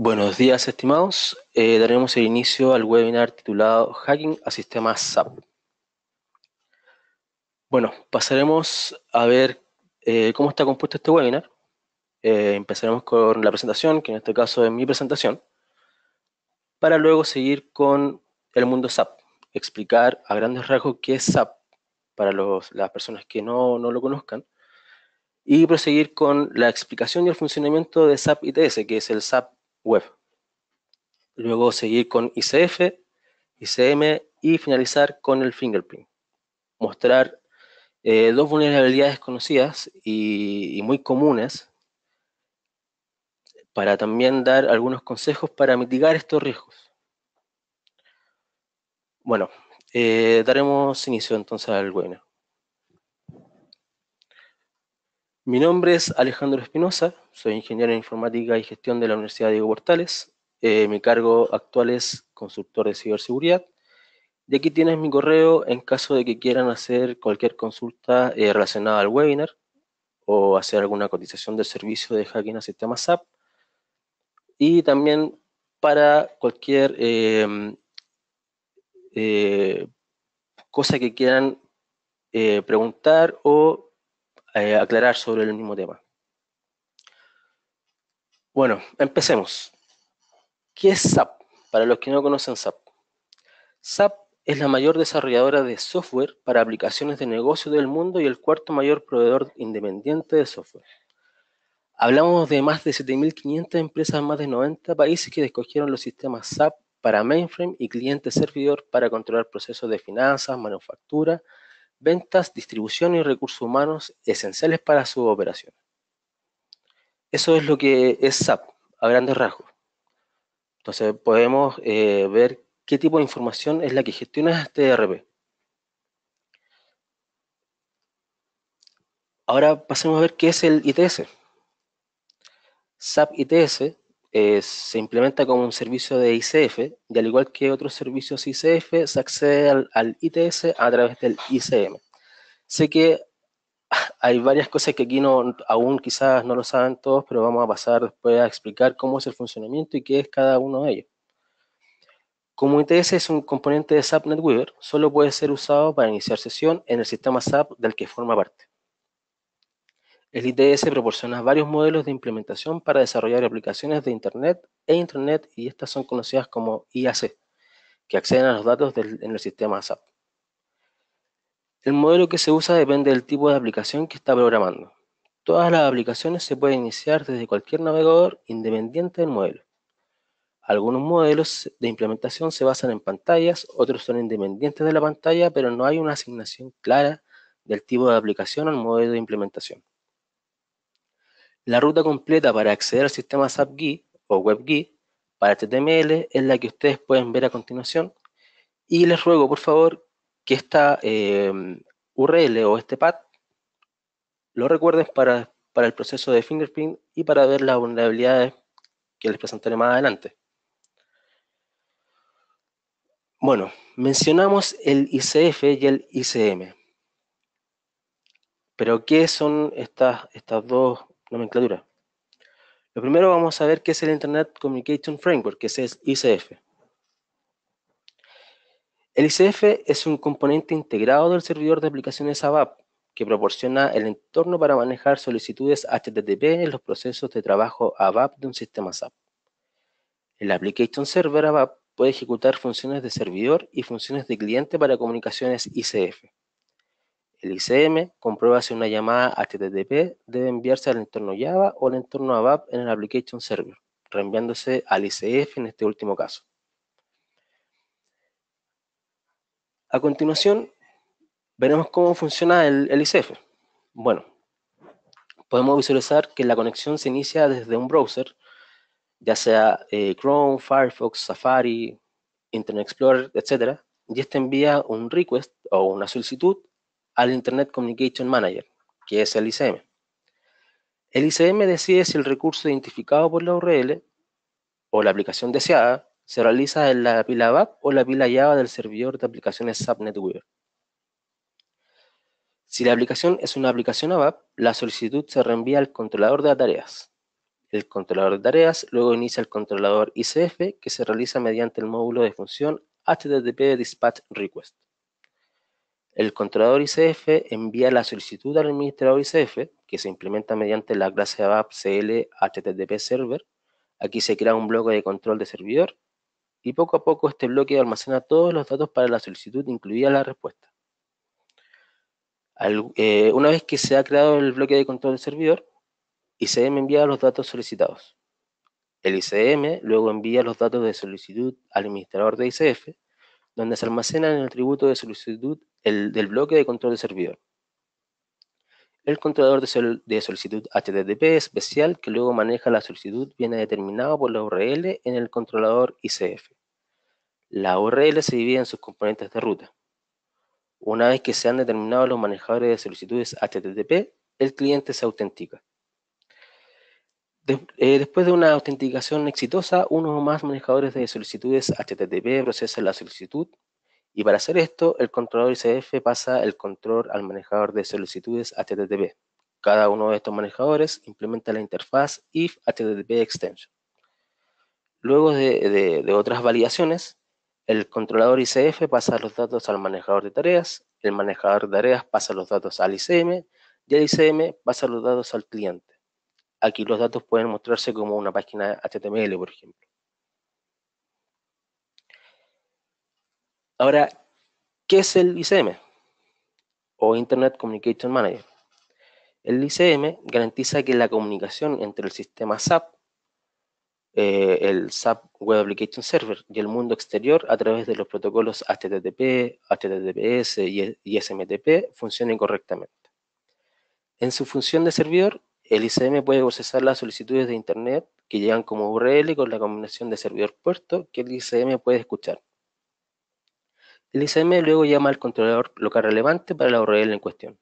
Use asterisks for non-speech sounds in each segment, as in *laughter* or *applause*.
Buenos días, estimados. Eh, daremos el inicio al webinar titulado Hacking a sistemas SAP. Bueno, pasaremos a ver eh, cómo está compuesto este webinar. Eh, empezaremos con la presentación, que en este caso es mi presentación, para luego seguir con el mundo SAP, explicar a grandes rasgos qué es SAP para las personas que no, no lo conozcan, y proseguir con la explicación y el funcionamiento de SAP ITS, que es el SAP web. Luego seguir con ICF, ICM y finalizar con el fingerprint. Mostrar eh, dos vulnerabilidades conocidas y, muy comunes para también dar algunos consejos para mitigar estos riesgos. Bueno, eh, daremos inicio entonces al webinar. Mi nombre es Alejandro Espinosa, soy ingeniero en informática y gestión de la Universidad Diego Portales. Eh, mi cargo actual es consultor de ciberseguridad. Y aquí tienes mi correo en caso de que quieran hacer cualquier consulta eh, relacionada al webinar o hacer alguna cotización del servicio de hacking a sistemas SAP. Y también para cualquier em, eh, cosa que quieran preguntar o eh, aclarar sobre el mismo tema. Bueno, empecemos. ¿Qué es SAP? Para los que no conocen SAP. SAP es la mayor desarrolladora de software para aplicaciones de negocio del mundo y el cuarto mayor proveedor independiente de software. Hablamos de más de 7.500 empresas en más de 90 países que escogieron los sistemas SAP para mainframe y cliente servidor para controlar procesos de finanzas, manufactura, ventas, distribución y recursos humanos esenciales para su operación. Eso es lo que es SAP, a grandes rasgos. Entonces podemos eh, ver qué tipo de información es la que gestiona este ERP. Ahora pasemos a ver qué es el ITS. SAP ITS eh, se implementa como un servicio de ICF y al igual que otros servicios ICF se accede al, ITS a través del ICM. Sé que *laughs* hay varias cosas que aquí no, aún quizás no lo saben todos, pero vamos a pasar después a explicar cómo es el funcionamiento y qué es cada uno de ellos. Como ITS es un componente de SAP NetWeaver, solo puede ser usado para iniciar sesión en el sistema SAP del que forma parte. El ITS proporciona varios modelos de implementación para desarrollar aplicaciones de Internet e Intranet y estas son conocidas como IAC, que acceden a los datos en el sistema SAP. El modelo que se usa depende del tipo de aplicación que está programando. Todas las aplicaciones se pueden iniciar desde cualquier navegador independiente del modelo. Algunos modelos de implementación se basan en pantallas, otros son independientes de la pantalla, pero no hay una asignación clara del tipo de aplicación al modelo de implementación. La ruta completa para acceder al sistema sap o WebGI para HTML es la que ustedes pueden ver a continuación. Y les ruego, por favor, que esta eh, URL o este pad lo recuerden para, el proceso de fingerprint y para ver las vulnerabilidades que les presentaré más adelante. Bueno, mencionamos el ICF y el ICM. Pero, ¿qué son estas, estas dos nomenclatura. Lo primero vamos a ver qué es el Internet Communication Framework, que es el ICF. El ICF es un componente integrado del servidor de aplicaciones ABAP que proporciona el entorno para manejar solicitudes HTTP en los procesos de trabajo ABAP de un sistema SAP. El Application Server ABAP puede ejecutar funciones de servidor y funciones de cliente para comunicaciones ICF. El ICM comprueba si una llamada HTTP debe enviarse al entorno Java o al entorno ABAP en el Application Server, reenviándose al ICF en este último caso. A continuación, veremos cómo funciona el, ICF. Bueno, podemos visualizar que la conexión se inicia desde un browser, ya sea eh, Chrome, Firefox, Safari, Internet Explorer, etc. Y este envía un request o una solicitud al Internet Communication Manager, que es el ICM. El ICM decide si el recurso identificado por la URL o la aplicación deseada se realiza en la pila ABAP o la pila Java del servidor de aplicaciones Subnet Weaver. Si la aplicación es una aplicación ABAP, la solicitud se reenvía al controlador de tareas. El controlador de tareas luego inicia el controlador ICF que se realiza mediante el módulo de función HTTP Dispatch Request. El controlador ICF envía la solicitud al administrador ICF, que se implementa mediante la clase ABAP CL HTTP Server. Aquí se crea un bloque de control de servidor y poco a poco este bloque almacena todos los datos para la solicitud, incluida la respuesta. Eh, una vez que se ha creado el bloque de control de servidor, ICM envía los datos solicitados. El ICM luego envía los datos de solicitud al administrador de ICF, donde se almacena en el tributo de solicitud el, del bloque de control de servidor. El controlador de, de, solicitud HTTP especial que luego maneja la solicitud viene determinado por la URL en el controlador ICF. La URL se divide en sus componentes de ruta. Una vez que se han determinado los manejadores de solicitudes HTTP, el cliente se autentica. Eh, después de una autenticación exitosa, uno o más manejadores de solicitudes HTTP procesan la solicitud y para hacer esto, el controlador ICF pasa el control al manejador de solicitudes HTTP. Cada uno de estos manejadores implementa la interfaz if HTTP extension. Luego de, otras validaciones, el controlador ICF pasa los datos al manejador de tareas, el manejador de tareas pasa los datos al ICM y el ICM pasa los datos al cliente aquí los datos pueden mostrarse como una página HTML, por ejemplo. Ahora, ¿qué es el ICM? O Internet Communication Manager. El ICM garantiza que la comunicación entre el sistema SAP, eh, el SAP Web Application Server y el mundo exterior a través de los protocolos HTTP, HTTPS y, y SMTP funcionen correctamente. En su función de servidor, el ICM puede procesar las solicitudes de Internet que llegan como URL con la combinación de servidor puerto que el ICM puede escuchar. El ICM luego llama al controlador local relevante para la URL en cuestión.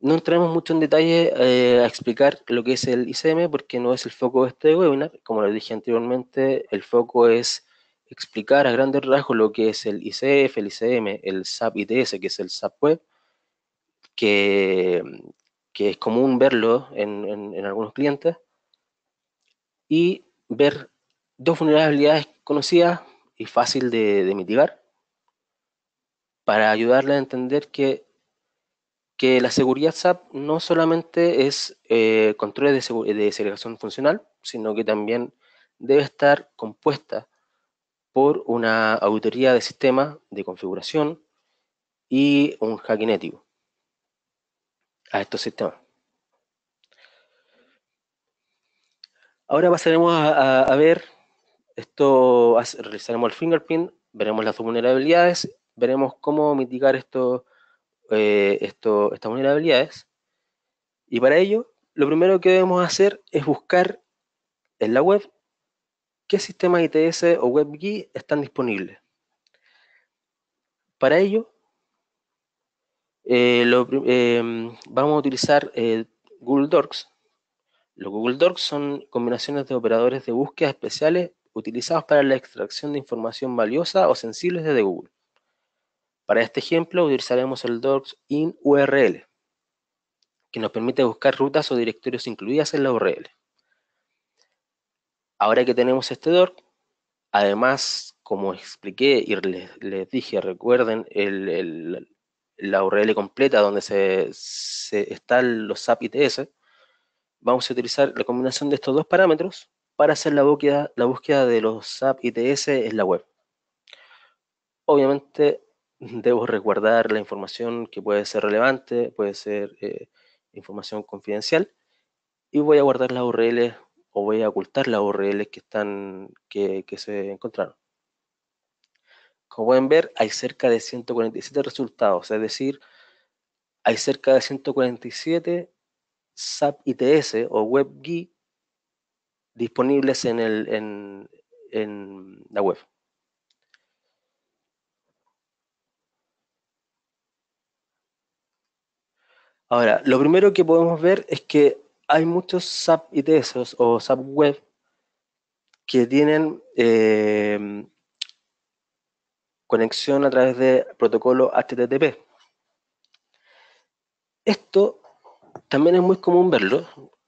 No entraremos mucho en detalle eh, a explicar lo que es el ICM porque no es el foco de este webinar. Como lo dije anteriormente, el foco es explicar a grandes rasgos lo que es el ICF, el ICM, el SAP ITS, que es el SAP Web, que, que es común verlo en, algunos clientes, y ver dos vulnerabilidades conocidas y fácil de, mitigar para ayudarle a entender que, que, la seguridad SAP no solamente es eh, control de, de, segregación funcional, sino que también debe estar compuesta por una auditoría de sistema de configuración y un hacking ético a estos sistemas. Ahora pasaremos a, ver, esto realizaremos el fingerprint, veremos las vulnerabilidades, veremos cómo mitigar eh, esto, estas vulnerabilidades. Y para ello, lo primero que debemos hacer es buscar en la web qué sistemas ITS o WebGui están disponibles. Para ello, eh, eh, vamos a utilizar eh, Google Docs. Los Google Docs son combinaciones de operadores de búsqueda especiales utilizados para la extracción de información valiosa o sensible desde Google. Para este ejemplo utilizaremos el Docs in URL, que nos permite buscar rutas o directorios incluidas en la URL. Ahora que tenemos este Doc, además, como expliqué y les, dije, recuerden el la URL completa donde se, están los SAP ITS, vamos a utilizar la combinación de estos dos parámetros para hacer la búsqueda, la búsqueda de los SAP ITS en la web. Obviamente *laughs* debo resguardar la información que puede ser relevante, puede ser eh, información confidencial, y voy a guardar las URLs o voy a ocultar las URLs que, están, que se encontraron. Como pueden ver, hay cerca de 147 resultados, es decir, hay cerca de 147 SAP ITS o WebGui disponibles en, la web. Ahora, lo primero que podemos ver es que hay muchos SAP ITS o SAP Web que tienen eh, conexión a través de protocolo HTTP. Esto también es muy común verlo,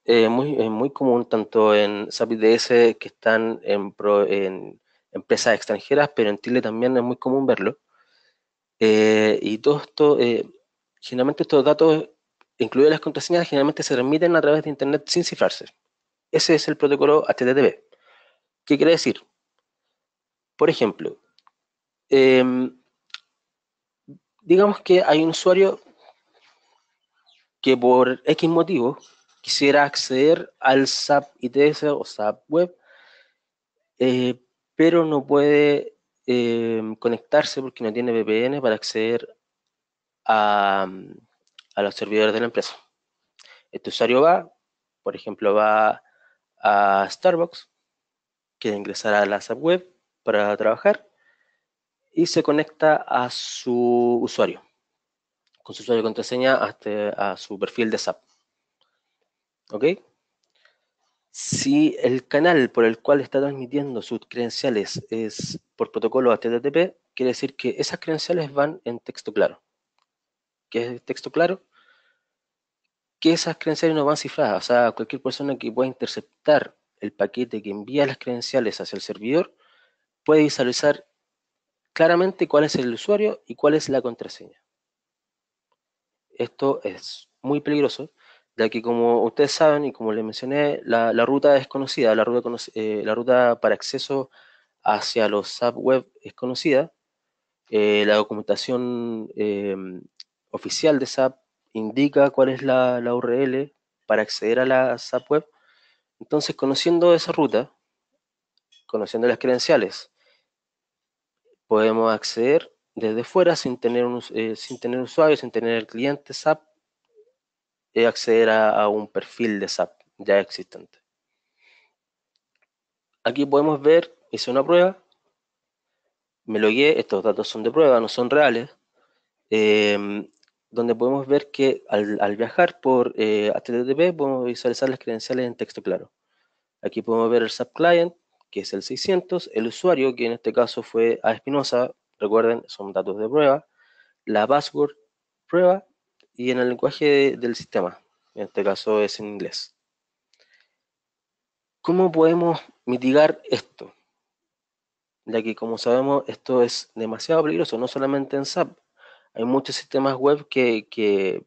eh, es muy común tanto en SAP IDS que están en, empresas extranjeras, pero en Chile también es muy común verlo. Eh, y todo esto, eh, generalmente estos datos, incluidas las contraseñas, generalmente se transmiten a través de Internet sin cifrarse. Ese es el protocolo HTTP. ¿Qué quiere decir? Por ejemplo, Em, digamos que hay un usuario que por X motivo quisiera acceder al SAP ITS o SAP Web, eh, pero no puede em, conectarse porque no tiene VPN para acceder a, a los servidores de la empresa. Este usuario va, por ejemplo, va a Starbucks, quiere ingresar a la SAP Web para trabajar, y se conecta a su usuario, con su usuario y contraseña hasta a su perfil de SAP. ¿Ok? Si el canal por el cual está transmitiendo sus credenciales es por protocolo HTTP, quiere decir que esas credenciales van en texto claro. ¿Qué es el texto claro? Que esas credenciales no van cifradas. O sea, cualquier persona que pueda interceptar el paquete que envía las credenciales hacia el servidor puede visualizar claramente cuál es el usuario y cuál es la contraseña. Esto es muy peligroso, ya que como ustedes saben y como les mencioné, la, ruta es conocida, la ruta, eh, para acceso hacia los SAP web es conocida, eh, la documentación em, oficial de SAP indica cuál es la, URL para acceder a la SAP web. Entonces, conociendo esa ruta, conociendo las credenciales podemos acceder desde fuera sin tener, eh, sin tener usuario, sin tener el cliente SAP, y eh, acceder a, un perfil de SAP ya existente. Aquí podemos ver, hice una prueba, me logué, estos datos son de prueba, no son reales, em, donde podemos ver que al, al viajar por HTTP eh, podemos visualizar las credenciales en texto claro. Aquí podemos ver el SAP Client, que es el 600, el usuario, que en este caso fue A Espinosa, recuerden, son datos de prueba, la password prueba y en el lenguaje del sistema, en este caso es en inglés. ¿Cómo podemos mitigar esto? Ya que como sabemos esto es demasiado peligroso, no solamente en SAP, hay muchos sistemas web que,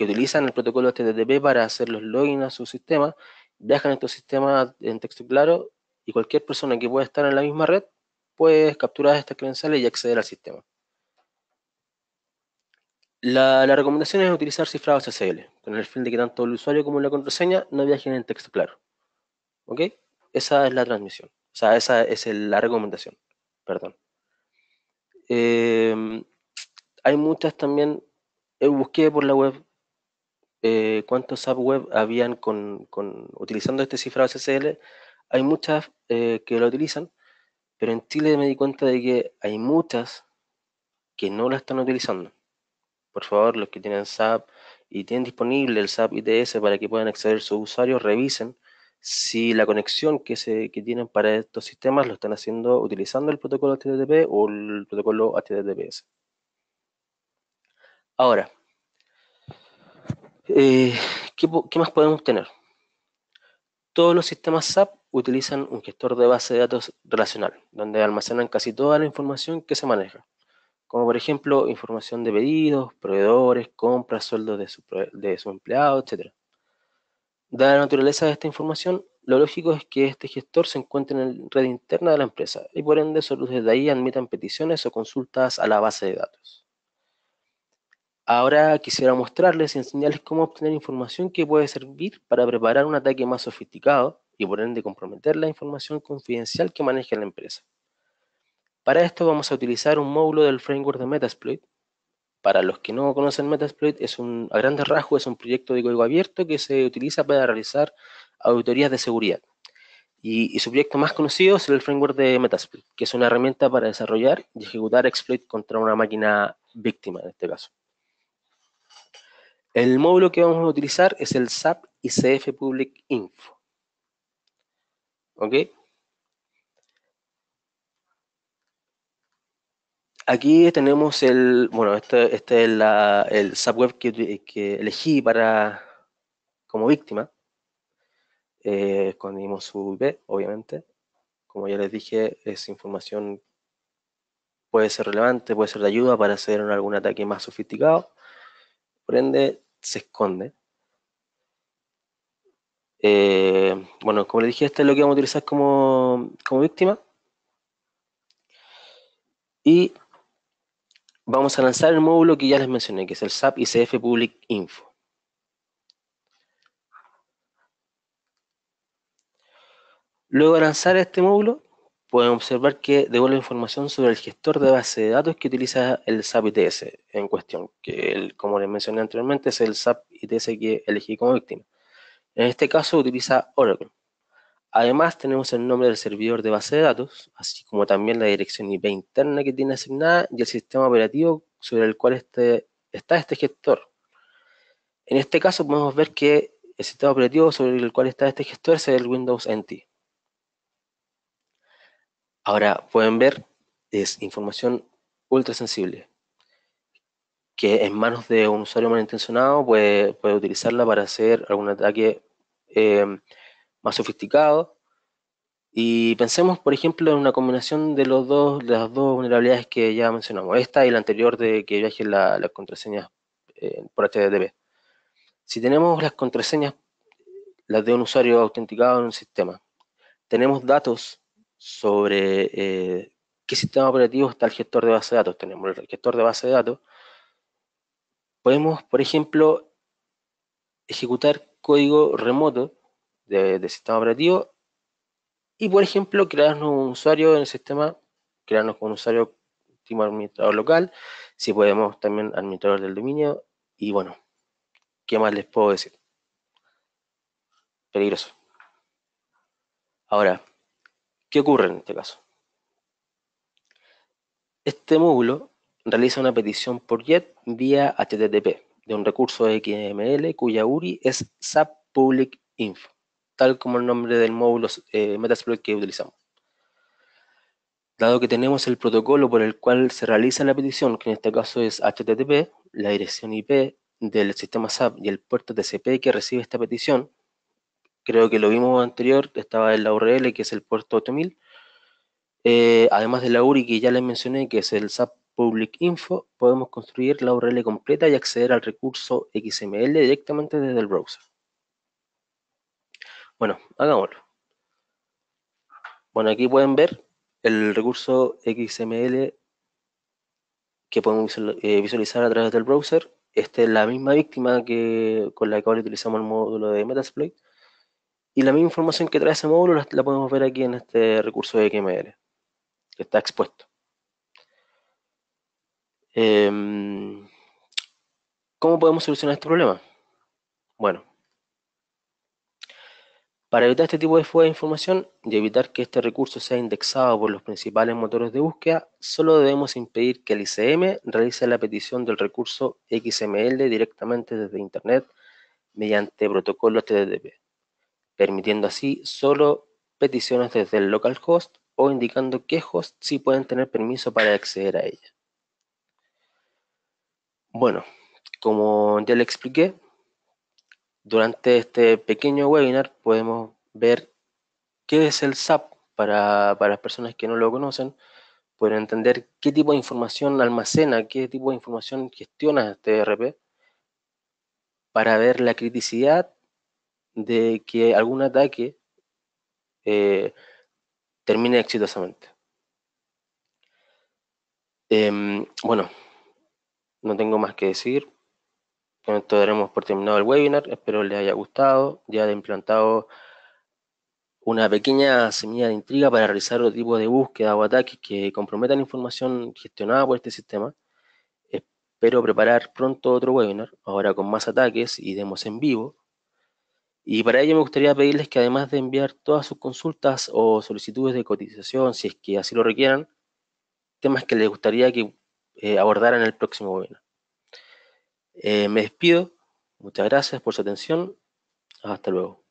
utilizan el protocolo HTTP para hacer los logins a sus sistemas, dejan estos sistemas en texto claro y cualquier persona que pueda estar en la misma red puede capturar estas credenciales y acceder al sistema. La, recomendación es utilizar cifrado SSL, con el fin de que tanto el usuario como la contraseña no viajen en texto claro. ¿Ok? Esa es la transmisión. O sea, esa es la recomendación. Perdón. Em, hay muchas también. Eh, busqué por la web eh, cuántos subweb habían con, utilizando este cifrado SSL hay muchas eh, que la utilizan, pero en Chile me di cuenta de que hay muchas que no la están utilizando. Por favor, los que tienen SAP y tienen disponible el SAP ITS para que puedan acceder sus usuarios, revisen si la conexión que, se, tienen para estos sistemas lo están haciendo utilizando el protocolo HTTP o el protocolo HTTPS. Ahora, eh, ¿qué, más podemos tener? Todos los sistemas SAP utilizan un gestor de base de datos relacional, donde almacenan casi toda la información que se maneja, como por ejemplo información de pedidos, proveedores, compras, sueldos de su empleado, etc. Dada la naturaleza de esta información, lo lógico es que este gestor se encuentre en la red interna de la empresa y por ende solo desde ahí admitan peticiones o consultas a la base de datos. Ahora quisiera mostrarles y enseñarles cómo obtener información que puede servir para preparar un ataque más sofisticado y por ende comprometer la información confidencial que maneja la empresa. Para esto vamos a utilizar un módulo del framework de Metasploit. Para los que no conocen Metasploit, es un, a grandes rasgos es un proyecto de código abierto que se utiliza para realizar auditorías de seguridad. Y, y, su proyecto más conocido es el framework de Metasploit, que es una herramienta para desarrollar y ejecutar exploit contra una máquina víctima en este caso. El módulo que vamos a utilizar es el SAP ICF Public Info. ¿Ok? Aquí tenemos el, bueno, este, es la, el SAP web que, elegí para, como víctima. Eh, escondimos su IP, obviamente. Como ya les dije, esa información puede ser relevante, puede ser de ayuda para hacer algún ataque más sofisticado. Prende, se esconde. Eh, bueno, como les dije, este es lo que vamos a utilizar como, como víctima. Y vamos a lanzar el módulo que ya les mencioné, que es el SAP ICF Public Info. Luego de lanzar este módulo, pueden observar que devuelve información sobre el gestor de base de datos que utiliza el SAP ITS en cuestión, que como les mencioné anteriormente es el SAP ITS que elegí como víctima. En este caso utiliza Oracle. Además tenemos el nombre del servidor de base de datos, así como también la dirección IP interna que tiene asignada y el sistema operativo sobre el cual este, está este gestor. En este caso podemos ver que el sistema operativo sobre el cual está este gestor es el Windows NT. Ahora pueden ver, es información ultra sensible que en manos de un usuario malintencionado puede, puede utilizarla para hacer algún ataque em, más sofisticado. Y pensemos, por ejemplo, en una combinación de, los dos, las dos vulnerabilidades que ya mencionamos, esta y la anterior de que viaje las contraseñas eh, por HTTP. Si tenemos las contraseñas, las de un usuario autenticado en un sistema, tenemos datos sobre eh, qué sistema operativo está el gestor de base de datos. Tenemos el gestor de base de datos. Podemos, por ejemplo, ejecutar código remoto de, sistema operativo y, por ejemplo, crearnos un usuario en el sistema, crearnos con un usuario último administrador local, si podemos también administrador del dominio y bueno, ¿qué más les puedo decir? Peligroso. Ahora, ¿Qué ocurre en este caso? Este módulo realiza una petición por JET vía HTTP de un recurso XML cuya URI es SAP Public Info, tal como el nombre del módulo eh, Metasploit que utilizamos. Dado que tenemos el protocolo por el cual se realiza la petición, que en este caso es HTTP, la dirección IP del sistema SAP y el puerto TCP que recibe esta petición, creo que lo vimos anterior, estaba en la URL, que es el puerto 8000, eh, además de la URI que ya les mencioné, que es el SAP Public Info, podemos construir la URL completa y acceder al recurso XML directamente desde el browser. Bueno, hagámoslo. Bueno, aquí pueden ver el recurso XML que podemos eh, visualizar a través del browser. Esta es la misma víctima que, con la que ahora utilizamos el módulo de Metasploit. Y la misma información que trae ese módulo la, podemos ver aquí en este recurso de XML, que está expuesto. Em, ¿Cómo podemos solucionar este problema? Bueno, para evitar este tipo de fuga de información y evitar que este recurso sea indexado por los principales motores de búsqueda, solo debemos impedir que el ICM realice la petición del recurso XML directamente desde Internet mediante protocolo HTTP permitiendo así solo peticiones desde el localhost o indicando qué host sí pueden tener permiso para acceder a ella. Bueno, como ya le expliqué, durante este pequeño webinar podemos ver qué es el SAP para, para, las personas que no lo conocen, pueden entender qué tipo de información almacena, qué tipo de información gestiona este ERP, para ver la criticidad de que algún ataque eh, termine exitosamente. Em, bueno, no tengo más que decir. Con esto daremos por terminado el webinar. Espero les haya gustado. Ya he implantado una pequeña semilla de intriga para realizar otro tipo de búsqueda o ataques que comprometan información gestionada por este sistema. Espero preparar pronto otro webinar, ahora con más ataques y demos en vivo, y para ello me gustaría pedirles que además de enviar todas sus consultas o solicitudes de cotización, si es que así lo requieran, temas que les gustaría que eh, abordaran en el próximo webinar. Eh, me despido. Muchas gracias por su atención. Hasta luego.